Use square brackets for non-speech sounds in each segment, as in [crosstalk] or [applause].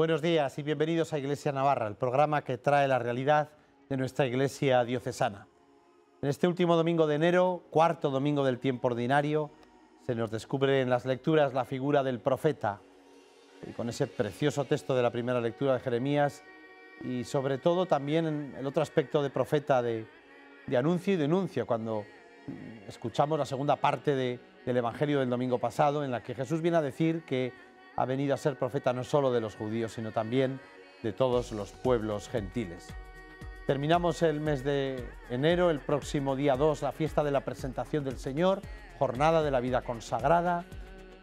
Buenos días y bienvenidos a Iglesia Navarra, el programa que trae la realidad de nuestra Iglesia diocesana. En este último domingo de enero, cuarto domingo del tiempo ordinario, se nos descubre en las lecturas la figura del profeta, y con ese precioso texto de la primera lectura de Jeremías, y sobre todo también el otro aspecto de profeta de, anuncio y denuncio, cuando mm, escuchamos la segunda parte del Evangelio del domingo pasado, en la que Jesús viene a decir que ha venido a ser profeta no solo de los judíos, sino también de todos los pueblos gentiles. Terminamos el mes de enero, el próximo día 2, la fiesta de la presentación del Señor, jornada de la vida consagrada.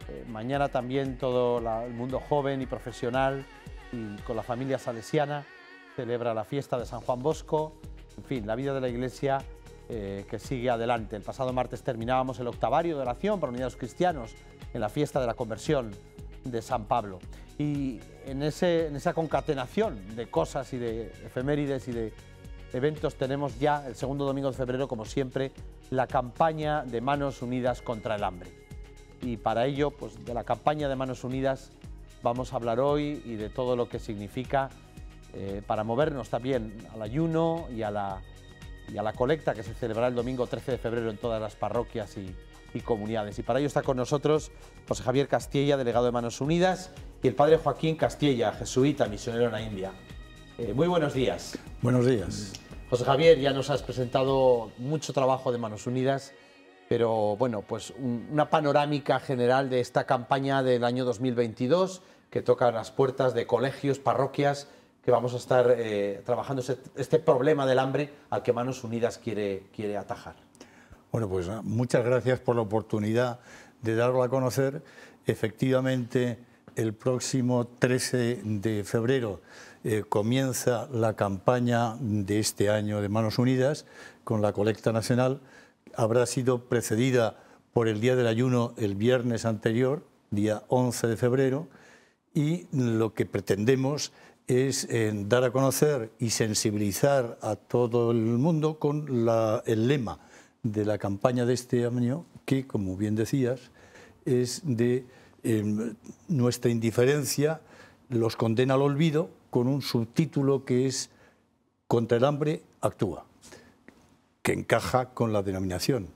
Eh, mañana también todo el mundo joven y profesional y con la familia salesiana celebra la fiesta de San Juan Bosco. En fin, la vida de la Iglesia eh, que sigue adelante. El pasado martes terminábamos el octavario de oración para Unidos Cristianos en la fiesta de la conversión de San Pablo. Y en, en esa concatenación de cosas y de efemérides y de eventos tenemos ya el segundo domingo de febrero, como siempre, la campaña de Manos Unidas contra el Hambre. Y para ello, pues de la campaña de Manos Unidas vamos a hablar hoy y de todo lo que significa eh, para movernos también al ayuno y a, la, y a la colecta que se celebrará el domingo 13 de febrero en todas las parroquias y, y comunidades. Y para ello está con nosotros José Javier Castilla, delegado de Manos Unidas, y el padre Joaquín Castilla, jesuita, misionero en la India. Eh, muy buenos días. Buenos días. José Javier, ya nos has presentado mucho trabajo de Manos Unidas, pero bueno, pues una panorámica general de esta campaña del año 2022 que toca las puertas de colegios, parroquias, que vamos a estar eh, trabajando este, este, problema del hambre al que Manos Unidas quiere, quiere atajar. Bueno, pues ah, muchas gracias por la oportunidad de darlo a conocer. Efectivamente, el próximo 13 de febrero eh, comienza la campaña de este año de Manos Unidas con la colecta nacional. Habrá sido precedida por el Día del Ayuno el viernes anterior, día 11 de febrero, y lo que pretendemos es eh, dar a conocer y sensibilizar a todo el mundo con el lema de la campaña de este año, que, como bien decías, es de em, nuestra indiferencia, los condena al olvido, con un subtítulo que es Contra el hambre actúa, que encaja con la denominación.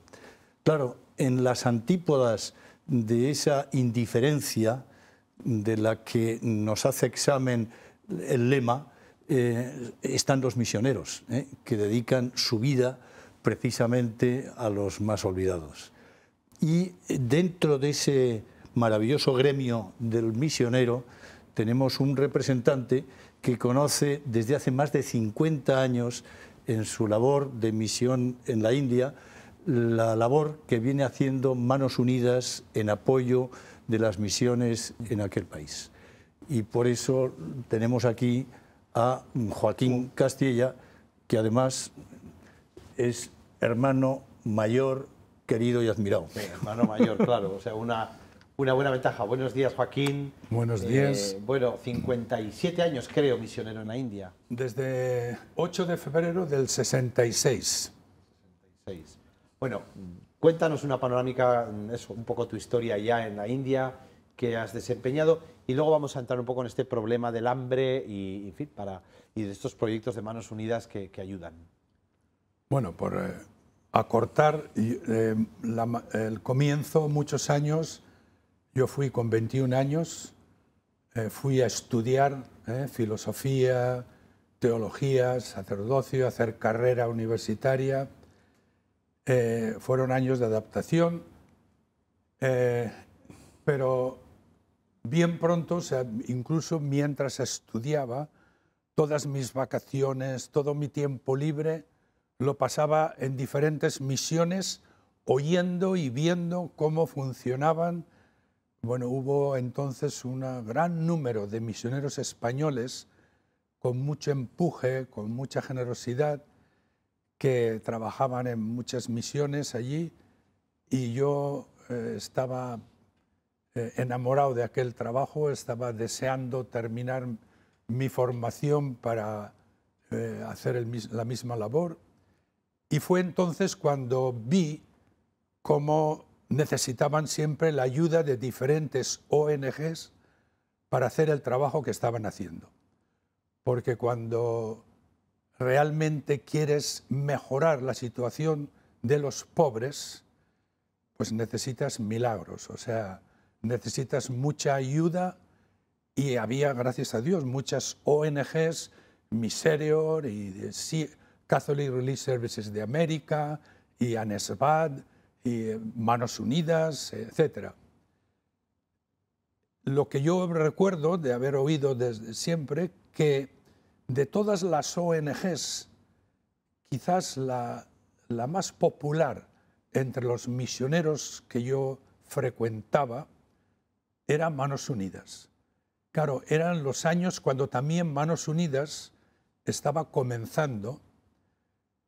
Claro, en las antípodas de esa indiferencia de la que nos hace examen el lema, eh, están los misioneros, eh, que dedican su vida precisamente a los más olvidados. Y dentro de ese maravilloso gremio del misionero tenemos un representante que conoce desde hace más de 50 años en su labor de misión en la India, la labor que viene haciendo Manos Unidas en apoyo de las misiones en aquel país. Y por eso tenemos aquí a Joaquín Castilla, que además es hermano mayor, querido y admirado. hermano mayor, claro. O sea, una, buena ventaja. Buenos días, Joaquín. Buenos eh, días. bueno, 57 años, creo, misionero en la India. Desde 8 de febrero del 66. 66. Bueno, cuéntanos una panorámica, mm, un poco tu historia ya en la India, que has desempeñado, y luego vamos a entrar un poco en este problema del hambre y, fin, para, y de estos proyectos de manos unidas que ayudan. Bueno, por eh, acortar eh, el comienzo, muchos años, yo fui con 21 años, eh, fui a estudiar filosofía, teología, sacerdocio, hacer carrera universitaria. fueron años de adaptación, pero bien pronto, incluso mientras estudiaba, todas mis vacaciones, todo mi tiempo libre, lo pasaba en diferentes misiones, oyendo y viendo cómo funcionaban. Bueno, hubo entonces un gran número de misioneros españoles con mucho empuje, con mucha generosidad, que trabajaban en muchas misiones allí y yo eh, estaba eh, enamorado de aquel trabajo, estaba deseando terminar mi formación para eh, hacer la misma labor y fue entonces cuando vi cómo necesitaban siempre la ayuda de diferentes ONGs para hacer el trabajo que estaban haciendo. Porque cuando realmente quieres mejorar la situación de los pobres, pues necesitas milagros, o sea, necesitas mucha ayuda y había, gracias a Dios, muchas ONGs, Miserior y Catholic Relief Services de América y ANESBAD y eh, Manos Unidas, etc. Lo que yo recuerdo de haber oído desde siempre, que de todas las ONGs, quizás la, la más popular entre los misioneros que yo frecuentaba era Manos Unidas. Claro, eran los años cuando también Manos Unidas estaba comenzando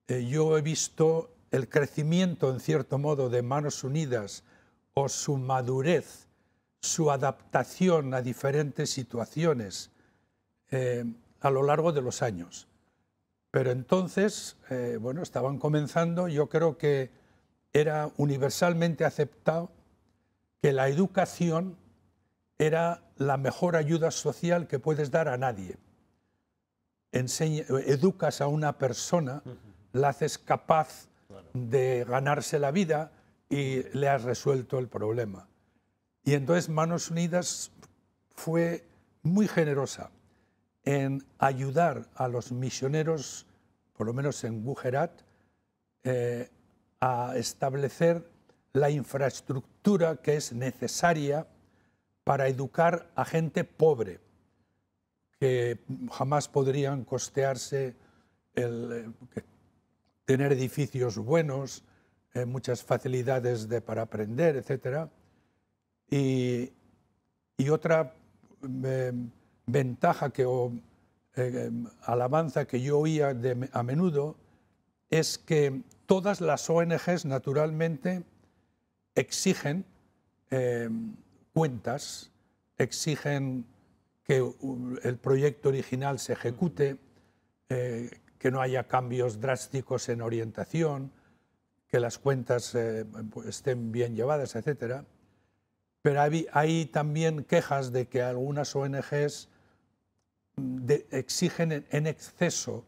eh, yo he visto el crecimiento, en cierto modo, de Manos Unidas o su madurez, su adaptación a diferentes situaciones eh, a lo largo de los años. Pero entonces, eh, bueno, estaban comenzando, yo creo que era universalmente aceptado que la educación era la mejor ayuda social que puedes dar a nadie. educas a una persona la haces capaz de ganarse la vida y le has resuelto el problema. Y entonces Manos Unidas fue muy generosa en ayudar a los misioneros, por lo menos en Gujarat, eh, a establecer la infraestructura que es necesaria para educar a gente pobre, que jamás podrían costearse, el, eh, tener edificios buenos, eh, muchas facilidades de, para aprender, etc. Y, otra mm, eh, ventaja que, o eh, alabanza que yo oía a menudo es que todas las ONGs naturalmente exigen cuentas, exigen que el proyecto original se ejecute, que no haya cambios drásticos en orientación, que las cuentas eh, pues, estén bien llevadas, etc. Pero hay, también quejas de que algunas ONGs exigen en, exceso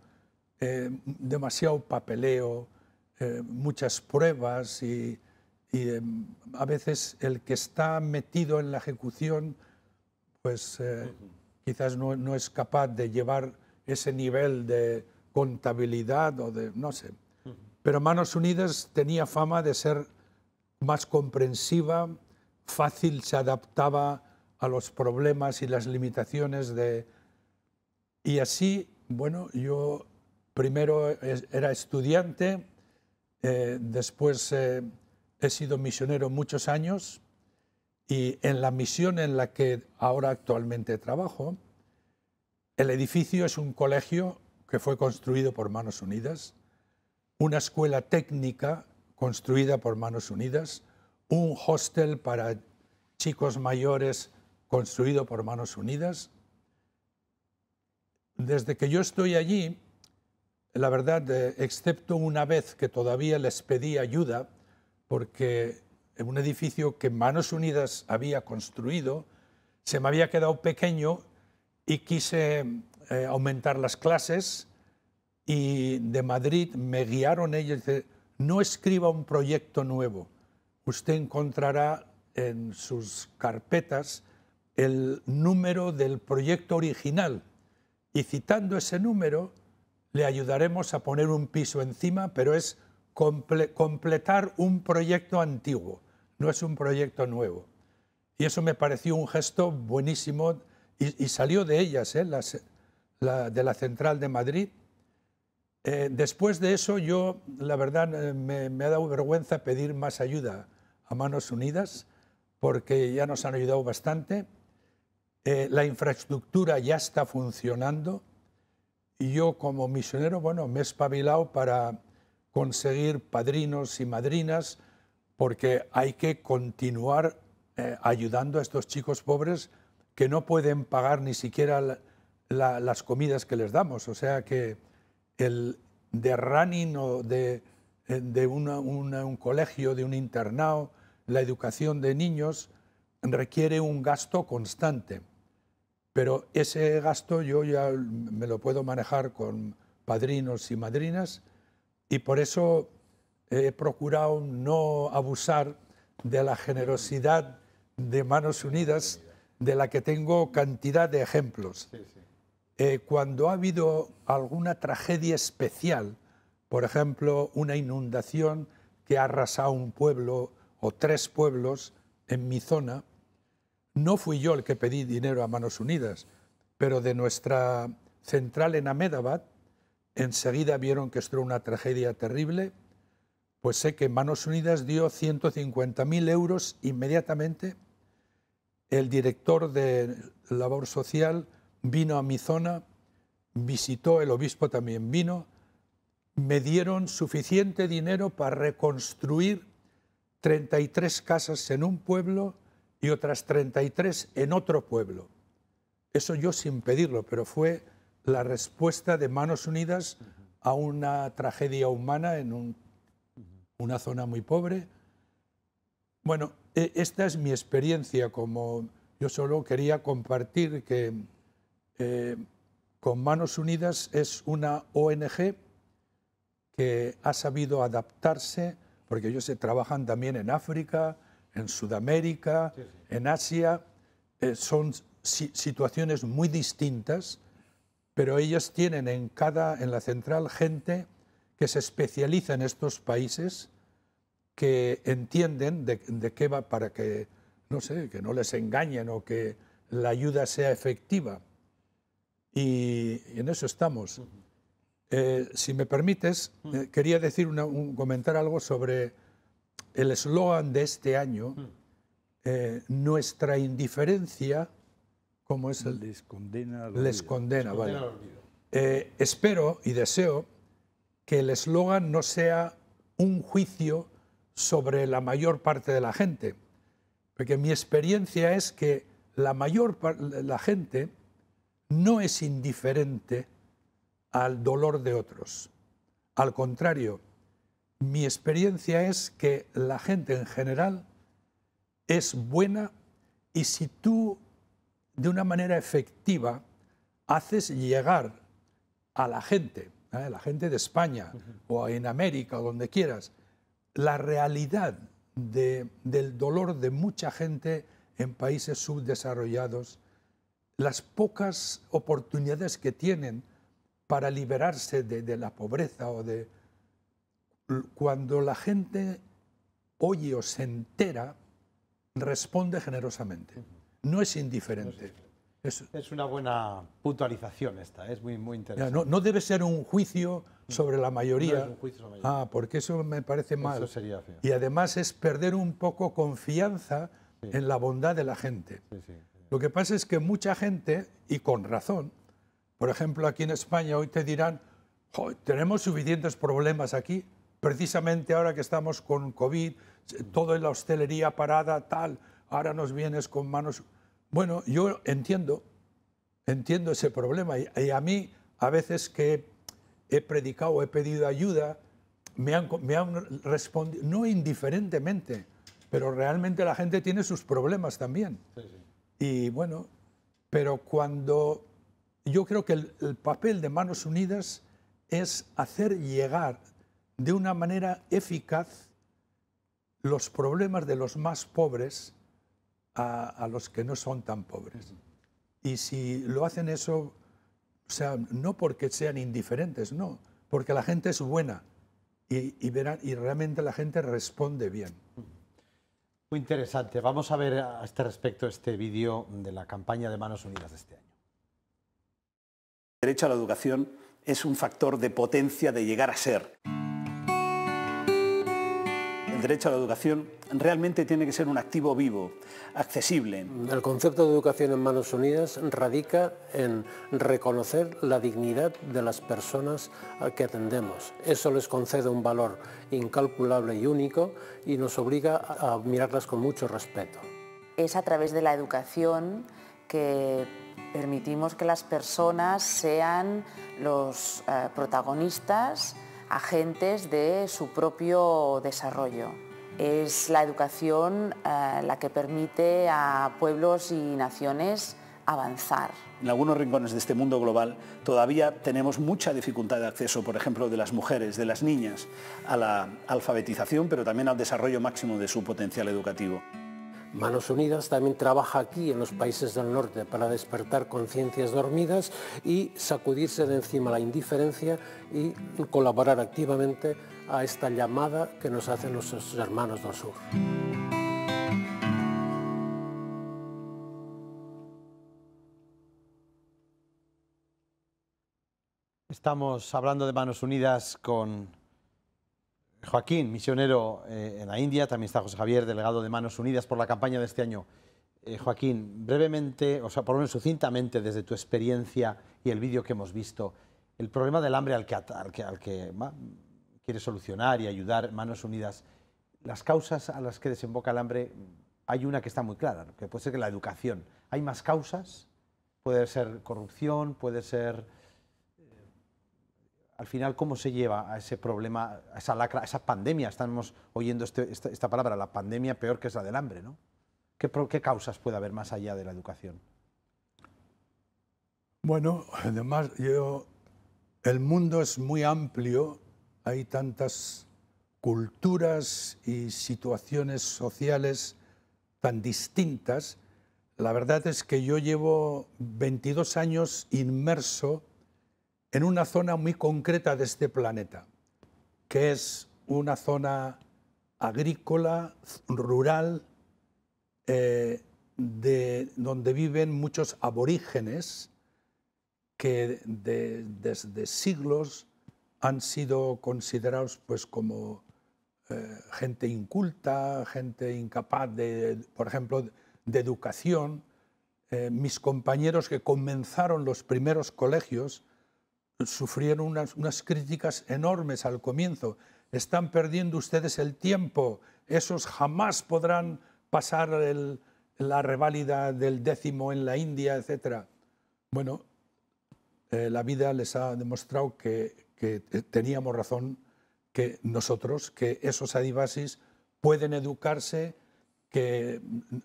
eh, demasiado papeleo, eh, muchas pruebas y, a veces el que está metido en la ejecución pues quizás no es capaz de llevar ese nivel de, contabilidad o de, no sé. Pero Manos Unidas tenía fama de ser más comprensiva, fácil se adaptaba a los problemas y las limitaciones de... Y así, bueno, yo primero e, era estudiante, eh, después eh, he sido misionero muchos años y en la misión en la que ahora actualmente trabajo, el edificio es un colegio que fue construido por Manos Unidas, una escuela técnica construida por Manos Unidas, un hostel para chicos mayores construido por Manos Unidas. Desde que yo estoy allí, la verdad, eh, excepto una vez que todavía les pedí ayuda, porque en un edificio que Manos Unidas había construido se me había quedado pequeño y quise eh, aumentar las clases y de Madrid me guiaron ellos. no escriba un proyecto nuevo. Usted encontrará en sus carpetas el número del proyecto original y citando ese número le ayudaremos a poner un piso encima, pero es completar un proyecto antiguo, no es un proyecto nuevo. Y eso me pareció un gesto buenísimo y, salió de ellas. ¿eh? Las, de la Central de Madrid. Eh, después de eso, yo, la verdad, eh, me, ha dado vergüenza pedir más ayuda a Manos Unidas, porque ya nos han ayudado bastante. Eh, la infraestructura ya está funcionando. Y yo, como misionero, bueno, me he espabilado para conseguir padrinos y madrinas, porque hay que continuar ayudando a estos chicos pobres que no pueden pagar ni siquiera... La, las comidas que les damos. O sea que el de running o de, eh, un colegio, de un internado, la educación de niños requiere un gasto constante. Pero ese gasto yo ya me lo puedo manejar con padrinos y madrinas y por eso he procurado no abusar de la generosidad de Manos Unidas, de la que tengo cantidad de ejemplos. Sí, sí. Eh, cuando ha habido alguna tragedia especial, por ejemplo, una inundación que ha arrasado un pueblo o tres pueblos en mi zona, no fui yo el que pedí dinero a Manos Unidas, pero de nuestra central en Ahmedabad, enseguida vieron que esto era una tragedia terrible, pues sé que Manos Unidas dio 150.000 euros inmediatamente. El director de labor social vino a mi zona, visitó, el obispo también vino, me dieron suficiente dinero para reconstruir 33 casas en un pueblo y otras 33 en otro pueblo. Eso yo sin pedirlo, pero fue la respuesta de Manos Unidas a una tragedia humana en una zona muy pobre. Bueno, e, esta es mi experiencia, como yo solo quería compartir que eh, con Manos Unidas es una ONG que ha sabido adaptarse, porque ellos se trabajan también en África, en Sudamérica, en Asia, eh, son situaciones muy distintas, pero ellos tienen en cada, en la central, gente que se especializa en estos países, que entienden de, de qué va para que, no que no les engañen o que la ayuda sea efectiva y, en eso estamos. Eh, si me permites, eh, quería decir un, comentar algo sobre el eslogan de este año, eh, nuestra indiferencia, ¿cómo es el? Les condena al Les condena, Les condena vale. espero y deseo que el eslogan no sea un juicio sobre la mayor parte de la gente, porque mi experiencia es que la mayor la gente no es indiferente al dolor de otros. Al contrario, mi experiencia es que la gente en general es buena y si tú de una manera efectiva haces llegar a la gente, a ¿eh? la gente de España o en América o donde quieras, la realidad del dolor de mucha gente en países subdesarrollados las pocas oportunidades que tienen para liberarse de, la pobreza o de... Cuando la gente oye o se entera, responde generosamente. No es indiferente. Es, una buena puntualización esta, es muy, muy interesante. No, debe ser mm. un juicio sobre la mayoría. Ah, porque eso me parece mal. Y además es perder un poco confianza en la bondad de la gente. Sí, sí. Lo que pasa es que mucha gente, y con razón, por ejemplo, aquí en España hoy te dirán, tenemos suficientes problemas aquí, precisamente ahora que estamos con COVID, en la hostelería parada, tal, ahora nos vienes con manos... Bueno, yo entiendo, entiendo ese problema y, a mí a veces que he predicado, he pedido ayuda, me han, me han respondido, no indiferentemente, pero realmente la gente tiene sus problemas también. Sí, sí. Y bueno, pero cuando yo creo que el, papel de Manos Unidas es hacer llegar de una manera eficaz los problemas de los más pobres a, los que no son tan pobres. Y si lo hacen eso, o sea, no porque sean indiferentes, no, porque la gente es buena y, y realmente la gente responde bien interesante. Vamos a ver a este respecto este vídeo de la campaña de Manos Unidas de este año. El derecho a la educación es un factor de potencia de llegar a ser el derecho a la educación realmente tiene que ser un activo vivo, accesible. El concepto de educación en manos unidas radica en reconocer la dignidad de las personas a que atendemos. Eso les concede un valor incalculable y único y nos obliga a mirarlas con mucho respeto. Es a través de la educación que permitimos que las personas sean los eh, protagonistas agentes de su propio desarrollo. Es la educación eh, la que permite a pueblos y naciones avanzar. En algunos rincones de este mundo global todavía tenemos mucha dificultad de acceso, por ejemplo, de las mujeres, de las niñas, a la alfabetización, pero también al desarrollo máximo de su potencial educativo. Manos Unidas también trabaja aquí en los países del norte para despertar conciencias dormidas y sacudirse de encima la indiferencia y colaborar activamente a esta llamada que nos hacen nuestros hermanos del sur. Estamos hablando de Manos Unidas con Joaquín, misionero eh, en la India, también está José Javier, delegado de Manos Unidas por la campaña de este año. Eh, Joaquín, brevemente, o sea, por lo menos sucintamente, desde tu experiencia y el vídeo que hemos visto, el problema del hambre al que, al que, al quiere solucionar y ayudar Manos Unidas, las causas a las que desemboca el hambre, hay una que está muy clara, que puede ser que la educación. ¿Hay más causas? Puede ser corrupción, puede ser al final, ¿cómo se lleva a ese problema, a esa lacra, esa pandemia? Estamos oyendo este, este, esta, palabra, la pandemia peor que es la del hambre, ¿no? ¿Qué, causas puede haber más allá de la educación? Bueno, además, yo, el mundo es muy amplio, hay tantas culturas y situaciones sociales tan distintas. La verdad es que yo llevo 22 años inmerso en una zona muy concreta de este planeta, que es una zona agrícola, rural, eh, donde viven muchos aborígenes que desde siglos han sido considerados pues, como eh, gente inculta, gente incapaz, de, por ejemplo, de educación. Eh, mis compañeros que comenzaron los primeros colegios sufrieron unas, críticas enormes al comienzo. Están perdiendo ustedes el tiempo, esos jamás podrán pasar la reválida del décimo en la India, etc. Bueno, eh, la vida les ha demostrado que, que eh, teníamos razón, que nosotros, que esos adivasis pueden educarse, que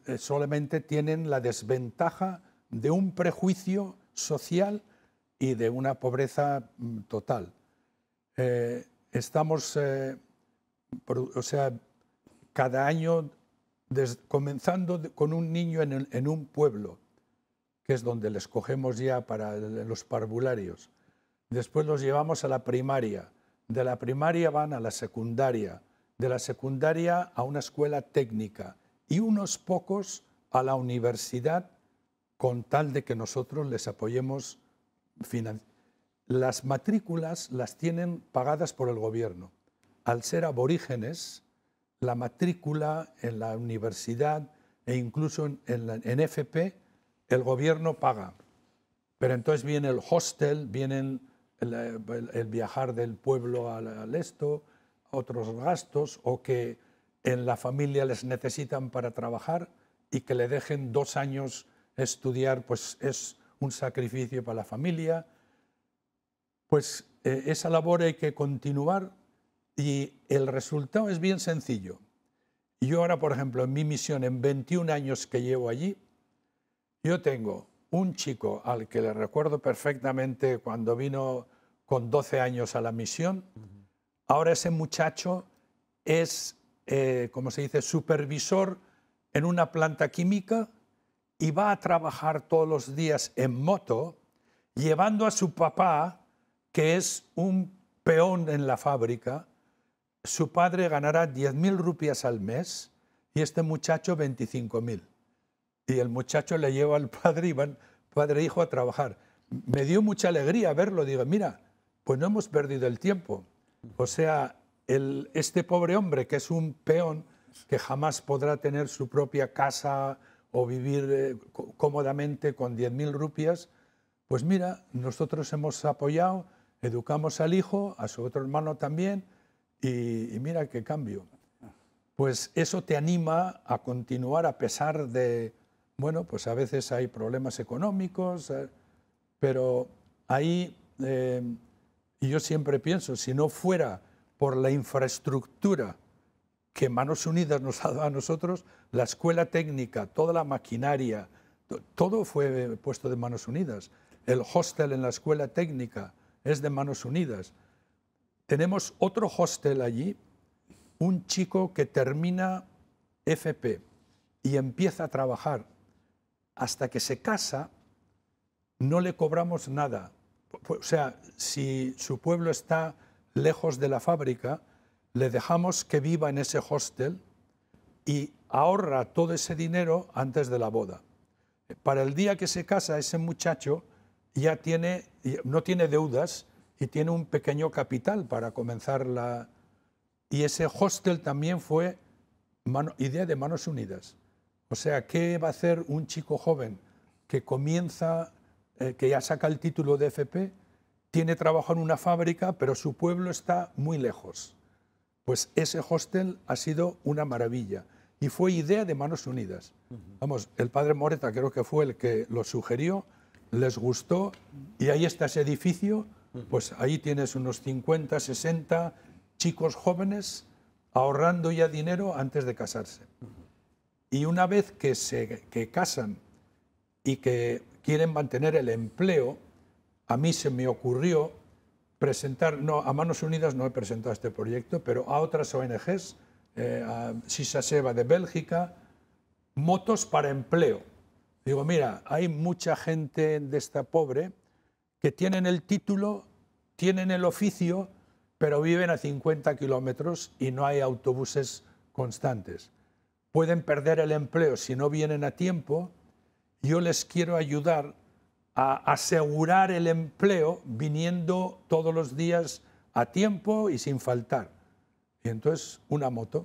eh, solamente tienen la desventaja de un prejuicio social y de una pobreza mm, total. Eh, estamos, eh, o sea, cada año, comenzando con un niño en, en, un pueblo, que es donde les cogemos ya para los parvularios. Después los llevamos a la primaria. De la primaria van a la secundaria. De la secundaria a una escuela técnica. Y unos pocos a la universidad con tal de que nosotros les apoyemos las matrículas las tienen pagadas por el gobierno. Al ser aborígenes, la matrícula en la universidad e incluso en, la, en FP, el gobierno paga. Pero entonces viene el hostel, vienen el, viajar del pueblo al, al, esto, otros gastos, o que en la familia les necesitan para trabajar y que le dejen dos años estudiar, pues es un sacrificio para la familia, pues eh, esa labor hay que continuar y el resultado es bien sencillo. Yo ahora, por ejemplo, en mi misión, en 21 años que llevo allí, yo tengo un chico al que le recuerdo perfectamente cuando vino con 12 años a la misión. Ahora ese muchacho es, eh, como se dice, supervisor en una planta química y va a trabajar todos los días en moto, llevando a su papá, que es un peón en la fábrica, su padre ganará 10.000 rupias al mes y este muchacho 25.000. Y el muchacho le lleva al padre padre hijo a trabajar. Me dio mucha alegría verlo, digo, mira, pues no hemos perdido el tiempo. O sea, el, este pobre hombre que es un peón que jamás podrá tener su propia casa, o vivir eh, cómodamente con 10.000 rupias, pues mira, nosotros hemos apoyado, educamos al hijo, a su otro hermano también, y, mira qué cambio. Pues eso te anima a continuar a pesar de, bueno, pues a veces hay problemas económicos, eh, pero ahí, eh, y yo siempre pienso, si no fuera por la infraestructura que Manos Unidas nos ha dado a nosotros, la escuela técnica, toda la maquinaria, todo fue puesto de Manos Unidas. El hostel en la escuela técnica es de Manos Unidas. Tenemos otro hostel allí, un chico que termina FP y empieza a trabajar. Hasta que se casa, no le cobramos nada. O sea, si su pueblo está lejos de la fábrica, le dejamos que viva en ese hostel y ahorra todo ese dinero antes de la boda. Para el día que se casa ese muchacho ya tiene, no tiene deudas y tiene un pequeño capital para comenzar la... Y ese hostel también fue idea de Manos Unidas. O sea, ¿qué va a hacer un chico joven que comienza, eh, que ya saca el título de FP, tiene trabajo en una fábrica, pero su pueblo está muy lejos? Pues ese hostel ha sido una maravilla y fue idea de Manos Unidas. Vamos, el padre Moreta creo que fue el que lo sugirió, les gustó y ahí está ese edificio, pues ahí tienes unos 50, 60 chicos jóvenes ahorrando ya dinero antes de casarse. Y una vez que se que casan y que quieren mantener el empleo, a mí se me ocurrió presentar, no, a Manos Unidas no he presentado este proyecto, pero a otras ONGs, eh, a Seba de Bélgica, motos para empleo. Digo, mira, hay mucha gente de esta pobre que tienen el título, tienen el oficio, pero viven a 50 kilómetros y no hay autobuses constantes. Pueden perder el empleo si no vienen a tiempo. Yo les quiero ayudar a asegurar el empleo viniendo todos los días a tiempo y sin faltar. Y entonces una moto.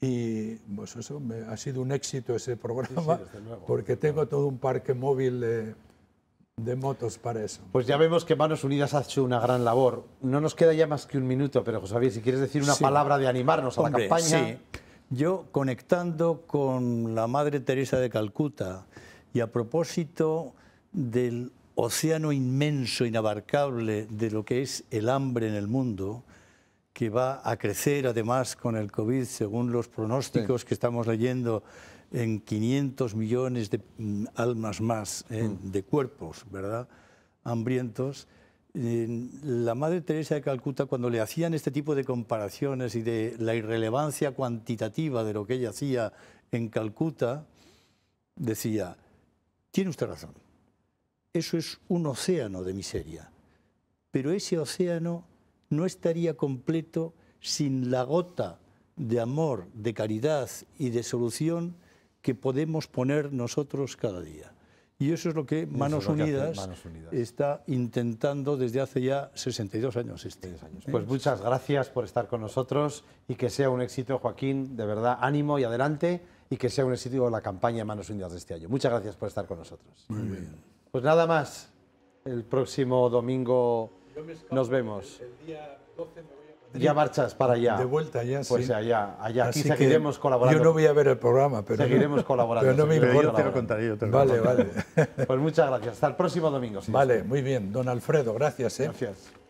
Y pues eso ha sido un éxito ese programa, porque tengo todo un parque móvil de, motos para eso. Pues ya vemos que Manos Unidas ha hecho una gran labor. No nos queda ya más que un minuto, pero José Luis, si quieres decir una palabra de animarnos a la campaña. Yo conectando con la Madre Teresa de Calcuta y a propósito del océano inmenso, inabarcable de lo que es el hambre en el mundo, que va a crecer además con el COVID, según los pronósticos que estamos leyendo, en 500 millones de mm, almas más, eh, mm. de cuerpos, ¿verdad? Hambrientos. la Madre Teresa de Calcuta, cuando le hacían este tipo de comparaciones y de la irrelevancia cuantitativa de lo que ella hacía en Calcuta, decía, tiene usted razón eso es un océano de miseria. Pero ese océano no estaría completo sin la gota de amor, de caridad y de solución que podemos poner nosotros cada día. Y eso es lo que Manos, Unidas, está intentando desde hace ya 62 años. Este. ¿Eh? Pues muchas gracias por estar con nosotros y que sea un éxito, Joaquín. De verdad, ánimo y adelante y que sea un éxito la campaña Manos Unidas de este año. Muchas gracias por estar con nosotros. Pues nada más. El próximo domingo nos vemos. El día 12 Ya marchas para allá. De vuelta ya, pues sí. Pues allá, allá. Aquí seguiremos colaborando. Yo no voy a ver el programa, pero... Seguiremos colaborando. [laughs] Pero no me pero yo te lo contaré, yo te Vale, vale. Pues muchas gracias. Hasta el próximo domingo. vale, muy bien. Don Alfredo, gracias. ¿eh? Gracias.